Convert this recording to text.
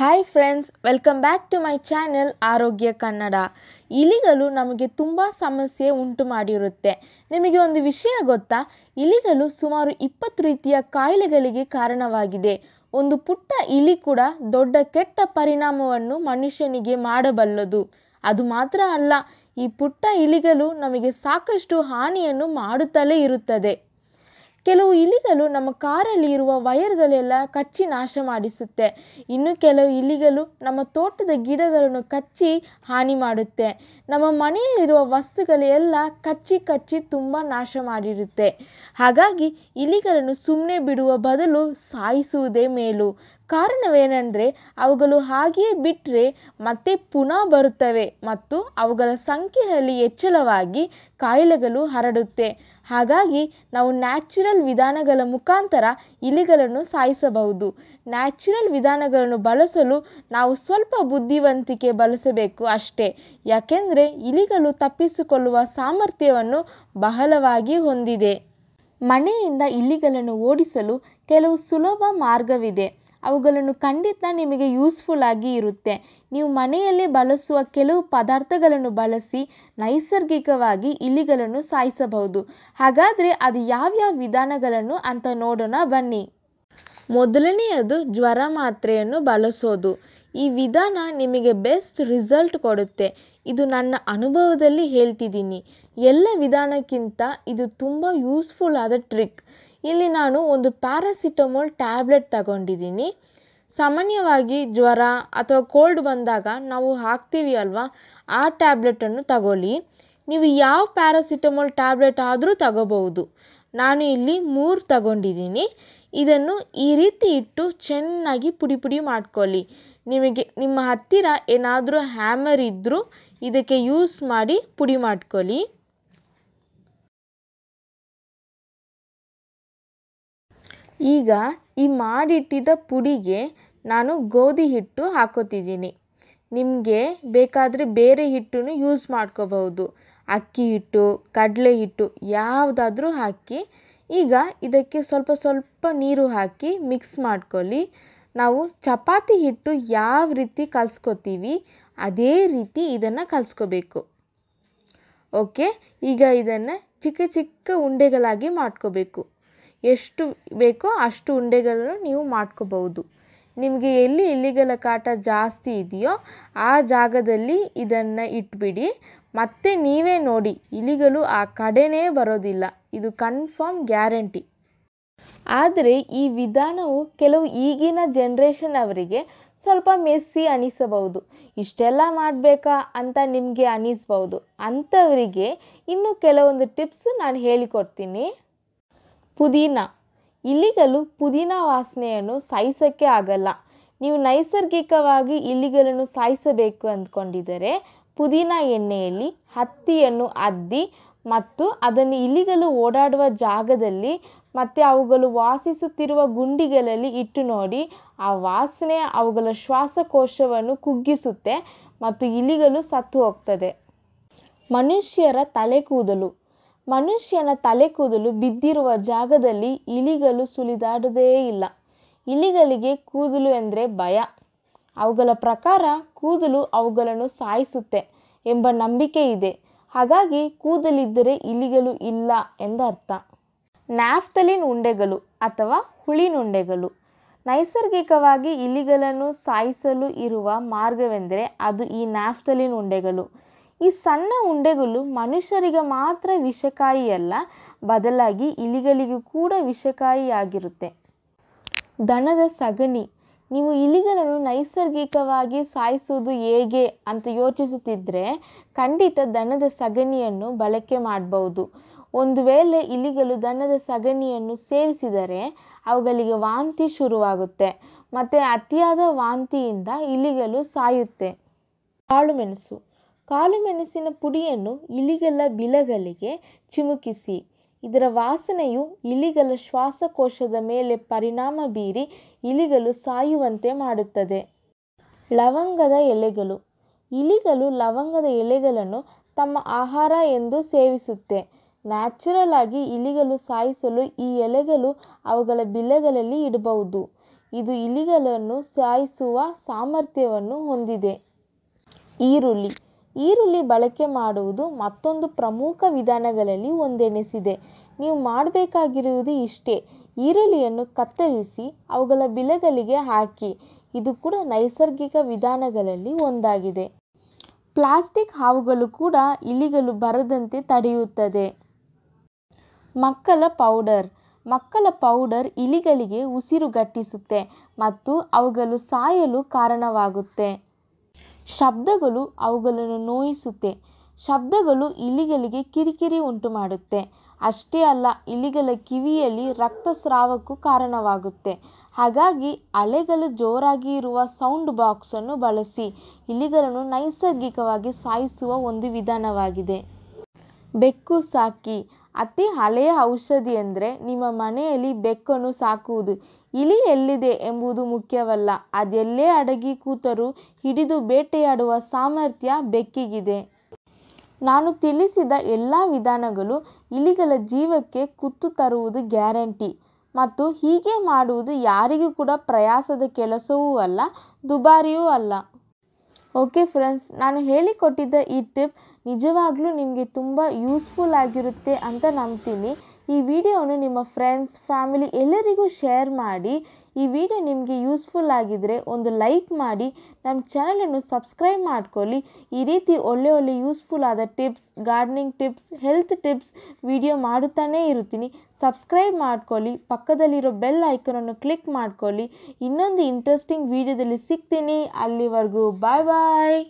hi friends welcome back to my channel ಆರೋಗ್ಯ ಕನ್ನಡ ಇಲಿಗಳು ನಮಗೆ ತುಂಬ ಸಮಸ್ಯೆ ಉಂಟು ಮಾಡಿರುತ್ತೆ ನಿಮಗೆ ಒಂದು ವಿಷಯ ಗೊತ್ತಾ ಇಲಿಗಳು ಸುಮಾರು ಇಪ್ಪತ್ತು ರೀತಿಯ ಕಾಯಿಲೆಗಳಿಗೆ ಕಾರಣವಾಗಿದೆ ಒಂದು ಪುಟ್ಟ ಇಲಿ ಕೂಡ ದೊಡ್ಡ ಕೆಟ್ಟ ಪರಿಣಾಮವನ್ನು ಮನುಷ್ಯನಿಗೆ ಮಾಡಬಲ್ಲದು ಅದು ಮಾತ್ರ ಅಲ್ಲ ಈ ಪುಟ್ಟ ಇಲಿಗಳು ನಮಗೆ ಸಾಕಷ್ಟು ಹಾನಿಯನ್ನು ಮಾಡುತ್ತಲೇ ಇರುತ್ತದೆ ಕೆಲವು ಇಲಿಗಳು ನಮ್ಮ ಕಾರಲ್ಲಿ ಇರುವ ವೈರ್ಗಳೆಲ್ಲ ಕಚ್ಚಿ ನಾಶ ಮಾಡಿಸುತ್ತೆ ಇನ್ನು ಕೆಲವು ಇಲಿಗಳು ನಮ್ಮ ತೋಟದ ಗಿಡಗಳನ್ನು ಕಚ್ಚಿ ಹಾನಿ ಮಾಡುತ್ತೆ ನಮ್ಮ ಮನೆಯಲ್ಲಿರುವ ವಸ್ತುಗಳೆಲ್ಲ ಕಚ್ಚಿ ಕಚ್ಚಿ ತುಂಬ ನಾಶ ಮಾಡಿರುತ್ತೆ ಹಾಗಾಗಿ ಇಲಿಗಳನ್ನು ಸುಮ್ಮನೆ ಬಿಡುವ ಬದಲು ಸಾಯಿಸುವುದೇ ಮೇಲು ಕಾರಣವೇನೆಂದರೆ ಅವುಗಳು ಹಾಗೆಯೇ ಬಿಟ್ಟರೆ ಮತ್ತೆ ಪುನಃ ಬರುತ್ತವೆ ಮತ್ತು ಅವುಗಳ ಸಂಖ್ಯೆಯಲ್ಲಿ ಹೆಚ್ಚಳವಾಗಿ ಕಾಯಿಲೆಗಳು ಹರಡುತ್ತೆ ಹಾಗಾಗಿ ನಾವು ನ್ಯಾಚುರಲ್ ವಿಧಾನಗಳ ಮುಖಾಂತರ ಇಲಿಗಳನ್ನು ಸಾಯಿಸಬಹುದು ನ್ಯಾಚುರಲ್ ವಿಧಾನಗಳನ್ನು ಬಳಸಲು ನಾವು ಸ್ವಲ್ಪ ಬುದ್ಧಿವಂತಿಕೆ ಬಳಸಬೇಕು ಅಷ್ಟೇ ಯಾಕೆಂದರೆ ಇಲಿಗಳು ತಪ್ಪಿಸಿಕೊಳ್ಳುವ ಸಾಮರ್ಥ್ಯವನ್ನು ಬಹಳವಾಗಿ ಹೊಂದಿದೆ ಮನೆಯಿಂದ ಇಲಿಗಳನ್ನು ಓಡಿಸಲು ಕೆಲವು ಸುಲಭ ಮಾರ್ಗವಿದೆ ಅವುಗಳನ್ನು ಖಂಡಿತ ನಿಮಗೆ ಯೂಸ್ಫುಲ್ ಆಗಿ ಇರುತ್ತೆ ನೀವು ಮನೆಯಲ್ಲಿ ಬಳಸುವ ಕೆಲವು ಪದಾರ್ಥಗಳನ್ನು ಬಳಸಿ ನೈಸರ್ಗಿಕವಾಗಿ ಇಲಿಗಳನ್ನು ಸಾಯಿಸಬಹುದು ಹಾಗಾದರೆ ಅದು ಯಾವ್ಯಾವ ವಿಧಾನಗಳನ್ನು ಅಂತ ನೋಡೋಣ ಬನ್ನಿ ಮೊದಲನೆಯದು ಜ್ವರ ಮಾತ್ರೆಯನ್ನು ಬಳಸೋದು ಈ ವಿಧಾನ ನಿಮಗೆ ಬೆಸ್ಟ್ ರಿಸಲ್ಟ್ ಕೊಡುತ್ತೆ ಇದು ನನ್ನ ಅನುಭವದಲ್ಲಿ ಹೇಳ್ತಿದ್ದೀನಿ ಎಲ್ಲ ವಿಧಾನಕ್ಕಿಂತ ಇದು ತುಂಬ ಯೂಸ್ಫುಲ್ ಆದ ಟ್ರಿಕ್ ಇಲ್ಲಿ ನಾನು ಒಂದು ಪ್ಯಾರಾಸಿಟಮೋಲ್ ಟ್ಯಾಬ್ಲೆಟ್ ತಗೊಂಡಿದ್ದೀನಿ ಸಾಮಾನ್ಯವಾಗಿ ಜ್ವರ ಅಥವಾ ಕೋಲ್ಡ್ ಬಂದಾಗ ನಾವು ಹಾಕ್ತೀವಿ ಅಲ್ವಾ ಆ ಟ್ಯಾಬ್ಲೆಟನ್ನು ತಗೊಳ್ಳಿ ನೀವು ಯಾವ ಪ್ಯಾರಾಸಿಟಮೋಲ್ ಟ್ಯಾಬ್ಲೆಟ್ ಆದರೂ ತಗೋಬಹುದು ನಾನು ಇಲ್ಲಿ ಮೂರು ತಗೊಂಡಿದ್ದೀನಿ ಇದನ್ನು ಈ ರೀತಿ ಇಟ್ಟು ಚೆನ್ನಾಗಿ ಪುಡಿ ಪುಡಿ ಮಾಡ್ಕೊಳ್ಳಿ ನಿಮಗೆ ನಿಮ್ಮ ಹತ್ತಿರ ಏನಾದರೂ ಹ್ಯಾಮರ್ ಇದ್ದರೂ ಇದಕ್ಕೆ ಯೂಸ್ ಮಾಡಿ ಪುಡಿ ಮಾಡ್ಕೊಳ್ಳಿ ಈಗ ಈ ಮಾಡಿಟ್ಟಿದ್ದ ಪುಡಿಗೆ ನಾನು ಗೋಧಿ ಹಿಟ್ಟು ಹಾಕೋತಿದ್ದೀನಿ ನಿಮಗೆ ಬೇಕಾದರೆ ಬೇರೆ ಹಿಟ್ಟನ್ನು ಯೂಸ್ ಮಾಡ್ಕೋಬಹುದು ಅಕ್ಕಿ ಹಿಟ್ಟು ಕಡಲೆ ಹಿಟ್ಟು ಯಾವುದಾದ್ರೂ ಹಾಕಿ ಈಗ ಇದಕ್ಕೆ ಸ್ವಲ್ಪ ಸ್ವಲ್ಪ ನೀರು ಹಾಕಿ ಮಿಕ್ಸ್ ಮಾಡ್ಕೊಳ್ಳಿ ನಾವು ಚಪಾತಿ ಹಿಟ್ಟು ಯಾವ ರೀತಿ ಕಲಿಸ್ಕೋತೀವಿ ಅದೇ ರೀತಿ ಇದನ್ನು ಕಲಿಸ್ಕೋಬೇಕು ಓಕೆ ಈಗ ಇದನ್ನು ಚಿಕ್ಕ ಚಿಕ್ಕ ಉಂಡೆಗಳಾಗಿ ಮಾಡ್ಕೋಬೇಕು ಎಷ್ಟು ಬೇಕೋ ಅಷ್ಟು ಉಂಡೆಗಳನ್ನು ನೀವು ಮಾಡ್ಕೋಬಹುದು ನಿಮಗೆ ಎಲ್ಲಿ ಇಲಿಗಳ ಕಾಟ ಜಾಸ್ತಿ ಇದೆಯೋ ಆ ಜಾಗದಲ್ಲಿ ಇದನ್ನು ಇಟ್ಬಿಡಿ ಮತ್ತೆ ನೀವೇ ನೋಡಿ ಇಲಿಗಳು ಆ ಕಡೆನೇ ಬರೋದಿಲ್ಲ ಇದು ಕನ್ಫರ್ಮ್ ಗ್ಯಾರಂಟಿ ಆದರೆ ಈ ವಿಧಾನವು ಕೆಲವು ಈಗಿನ ಜನ್ರೇಷನ್ ಅವರಿಗೆ ಸ್ವಲ್ಪ ಮೆಸ್ಸಿ ಅನಿಸಬಹುದು ಇಷ್ಟೆಲ್ಲ ಮಾಡಬೇಕಾ ಅಂತ ನಿಮಗೆ ಅನಿಸ್ಬೋದು ಅಂಥವರಿಗೆ ಇನ್ನೂ ಕೆಲವೊಂದು ಟಿಪ್ಸ್ ನಾನು ಹೇಳಿಕೊಡ್ತೀನಿ ಪುದೀನ ಇಲಿಗಳು ಪುದೀನ ವಾಸನೆಯನ್ನು ಸಾಯಿಸೋಕ್ಕೆ ಆಗಲ್ಲ ನೀವು ನೈಸರ್ಗಿಕವಾಗಿ ಇಲಿಗಳನ್ನು ಸಾಯಿಸಬೇಕು ಅಂದ್ಕೊಂಡಿದ್ದರೆ ಪುದೀನ ಎಣ್ಣೆಯಲ್ಲಿ ಹತ್ತಿಯನ್ನು ಅದ್ದಿ ಮತ್ತು ಅದನ್ನು ಇಲಿಗಳು ಓಡಾಡುವ ಜಾಗದಲ್ಲಿ ಮತ್ತು ಅವುಗಳು ವಾಸಿಸುತ್ತಿರುವ ಗುಂಡಿಗಳಲ್ಲಿ ಇಟ್ಟು ನೋಡಿ ಆ ವಾಸನೆ ಅವುಗಳ ಶ್ವಾಸಕೋಶವನ್ನು ಕುಗ್ಗಿಸುತ್ತೆ ಮತ್ತು ಇಲಿಗಳು ಸತ್ತು ಹೋಗ್ತದೆ ಮನುಷ್ಯರ ತಲೆ ಕೂದಲು ಮನುಷ್ಯನ ತಲೆ ಕೂದಲು ಬಿದ್ದಿರುವ ಜಾಗದಲ್ಲಿ ಇಲಿಗಳು ಸುಲಿದಾಡದೇ ಇಲ್ಲ ಇಲಿಗಳಿಗೆ ಕೂದಲು ಎಂದರೆ ಭಯ ಅವುಗಳ ಪ್ರಕಾರ ಕೂದಲು ಅವುಗಳನ್ನು ಸಾಯಿಸುತ್ತೆ ಎಂಬ ನಂಬಿಕೆ ಇದೆ ಹಾಗಾಗಿ ಕೂದಲಿದ್ದರೆ ಇಲಿಗಳು ಇಲ್ಲ ಎಂದರ್ಥ ನ್ಯಾಫ್ತಲಿನ್ ಉಂಡೆಗಳು ಅಥವಾ ಹುಳಿನುಂಡೆಗಳು ನೈಸರ್ಗಿಕವಾಗಿ ಇಲಿಗಳನ್ನು ಸಾಯಿಸಲು ಇರುವ ಮಾರ್ಗವೆಂದರೆ ಅದು ಈ ನ್ಯಾಫ್ತಲಿನ್ ಉಂಡೆಗಳು ಈ ಸಣ್ಣ ಉಂಡೆಗಳು ಮನುಷ್ಯರಿಗೆ ಮಾತ್ರ ವಿಷಕಾಯಿಯಲ್ಲ ಬದಲಾಗಿ ಇಲಿಗಳಿಗೂ ಕೂಡ ವಿಷಕಾಯಿಯಾಗಿರುತ್ತೆ ದನದ ಸಗಣಿ ನೀವು ಇಲಿಗಳನ್ನು ನೈಸರ್ಗಿಕವಾಗಿ ಸಾಯಿಸುವುದು ಹೇಗೆ ಅಂತ ಯೋಚಿಸುತ್ತಿದ್ದರೆ ಖಂಡಿತ ದನದ ಸಗಣಿಯನ್ನು ಬಳಕೆ ಮಾಡಬಹುದು ಒಂದು ವೇಳೆ ಇಲಿಗಳು ದನದ ಸಗಣಿಯನ್ನು ಸೇವಿಸಿದರೆ ಅವುಗಳಿಗೆ ವಾಂತಿ ಶುರುವಾಗುತ್ತೆ ಮತ್ತು ಅತಿಯಾದ ವಾಂತಿಯಿಂದ ಇಲಿಗಳು ಸಾಯುತ್ತೆ ಕಾಳುಮೆಣಸು ಕಾಳುಮೆಣಸಿನ ಪುಡಿಯನ್ನು ಇಲಿಗಳ ಬಿಲಗಳಿಗೆ ಚಿಮುಕಿಸಿ ಇದರ ವಾಸನೆಯು ಇಲಿಗಳ ಶ್ವಾಸಕೋಶದ ಮೇಲೆ ಪರಿಣಾಮ ಬೀರಿ ಇಲಿಗಳು ಸಾಯುವಂತೆ ಮಾಡುತ್ತದೆ ಲವಂಗದ ಎಲೆಗಳು ಇಲಿಗಳು ಲವಂಗದ ಎಲೆಗಳನ್ನು ತಮ್ಮ ಆಹಾರ ಎಂದು ಸೇವಿಸುತ್ತೆ ನ್ಯಾಚುರಲ್ ಆಗಿ ಇಲಿಗಳು ಸಾಯಿಸಲು ಈ ಎಲೆಗಳು ಅವುಗಳ ಬಿಲಗಳಲ್ಲಿ ಇಡಬಹುದು ಇದು ಇಲಿಗಳನ್ನು ಸಾಯಿಸುವ ಸಾಮರ್ಥ್ಯವನ್ನು ಹೊಂದಿದೆ ಈರುಳ್ಳಿ ಈರುಳ್ಳಿ ಬಳಕೆ ಮಾಡುವುದು ಮತ್ತೊಂದು ಪ್ರಮುಖ ವಿಧಾನಗಳಲ್ಲಿ ಒಂದೆನಿಸಿದೆ ನೀವು ಮಾಡಬೇಕಾಗಿರುವುದು ಇಷ್ಟೇ ಈರುಳ್ಳಿಯನ್ನು ಕತ್ತರಿಸಿ ಅವುಗಳ ಬಿಲಗಳಿಗೆ ಹಾಕಿ ಇದು ಕೂಡ ನೈಸರ್ಗಿಕ ವಿಧಾನಗಳಲ್ಲಿ ಒಂದಾಗಿದೆ ಪ್ಲಾಸ್ಟಿಕ್ ಹಾವುಗಳು ಕೂಡ ಇಲಿಗಳು ಬರದಂತೆ ತಡೆಯುತ್ತದೆ ಮಕ್ಕಳ ಪೌಡರ್ ಮಕ್ಕಳ ಪೌಡರ್ ಇಲಿಗಳಿಗೆ ಉಸಿರುಗಟ್ಟಿಸುತ್ತೆ ಮತ್ತು ಅವುಗಳು ಸಾಯಲು ಕಾರಣವಾಗುತ್ತೆ ಶಬ್ದಗಳು ಅವುಗಳನ್ನು ನೋಯಿಸುತ್ತೆ ಶಬ್ದಗಳು ಇಲಿಗಳಿಗೆ ಕಿರಿಕಿರಿ ಉಂಟು ಮಾಡುತ್ತೆ ಅಷ್ಟೇ ಅಲ್ಲ ಇಲಿಗಳ ಕಿವಿಯಲ್ಲಿ ರಕ್ತಸ್ರಾವಕ್ಕೂ ಕಾರಣವಾಗುತ್ತೆ ಹಾಗಾಗಿ ಅಲೆಗಳು ಜೋರಾಗಿ ಇರುವ ಸೌಂಡ್ ಬಾಕ್ಸನ್ನು ಬಳಸಿ ಇಲಿಗಳನ್ನು ನೈಸರ್ಗಿಕವಾಗಿ ಸಾಯಿಸುವ ಒಂದು ವಿಧಾನವಾಗಿದೆ ಬೆಕ್ಕು ಸಾಕಿ ಅತಿ ಹಳೆಯ ಔಷಧಿ ಅಂದರೆ ನಿಮ್ಮ ಮನೆಯಲ್ಲಿ ಬೆಕ್ಕನ್ನು ಸಾಕುವುದು ಇಲಿ ಎಲ್ಲಿದೆ ಎಂಬುದು ಮುಖ್ಯವಲ್ಲ ಅದೆಲ್ಲೇ ಅಡಗಿ ಕೂತರೂ ಹಿಡಿದು ಬೇಟೆಯಾಡುವ ಸಾಮರ್ಥ್ಯ ಬೆಕ್ಕಿಗಿದೆ ನಾನು ತಿಳಿಸಿದ ಎಲ್ಲ ವಿಧಾನಗಳು ಇಲಿಗಳ ಜೀವಕ್ಕೆ ಕುತ್ತು ತರುವುದು ಗ್ಯಾರಂಟಿ ಮತ್ತು ಹೀಗೆ ಮಾಡುವುದು ಯಾರಿಗೂ ಕೂಡ ಪ್ರಯಾಸದ ಕೆಲಸವೂ ಅಲ್ಲ ದುಬಾರಿಯೂ ಅಲ್ಲ ಓಕೆ ಫ್ರೆಂಡ್ಸ್ ನಾನು ಹೇಳಿಕೊಟ್ಟಿದ್ದ ಈ ಟಿಪ್ ನಿಜವಾಗ್ಲೂ ನಿಮಗೆ ತುಂಬ ಯೂಸ್ಫುಲ್ ಆಗಿರುತ್ತೆ ಅಂತ ನಂಬ್ತೀನಿ ಈ ವಿಡಿಯೋವನ್ನು ನಿಮ್ಮ ಫ್ರೆಂಡ್ಸ್ ಫ್ಯಾಮಿಲಿ ಎಲ್ಲರಿಗೂ ಶೇರ್ ಮಾಡಿ ಈ ವಿಡಿಯೋ ನಿಮಗೆ ಯೂಸ್ಫುಲ್ ಆಗಿದ್ದರೆ ಒಂದು ಲೈಕ್ ಮಾಡಿ ನಮ್ಮ ಚಾನಲನ್ನು ಸಬ್ಸ್ಕ್ರೈಬ್ ಮಾಡ್ಕೊಳ್ಳಿ ಈ ರೀತಿ ಒಳ್ಳೆ ಒಳ್ಳೆ ಯೂಸ್ಫುಲ್ ಆದ tips gardening tips health tips video ಮಾಡುತ್ತಾನೇ ಇರುತ್ತೀನಿ ಸಬ್ಸ್ಕ್ರೈಬ್ ಮಾಡ್ಕೊಳ್ಳಿ ಪಕ್ಕದಲ್ಲಿರೋ ಬೆಲ್ ಐಕನನ್ನು ಕ್ಲಿಕ್ ಮಾಡ್ಕೊಳ್ಳಿ ಇನ್ನೊಂದು ಇಂಟ್ರೆಸ್ಟಿಂಗ್ ವಿಡಿಯೋದಲ್ಲಿ ಸಿಗ್ತೀನಿ ಅಲ್ಲಿವರೆಗೂ ಬಾಯ್ ಬಾಯ್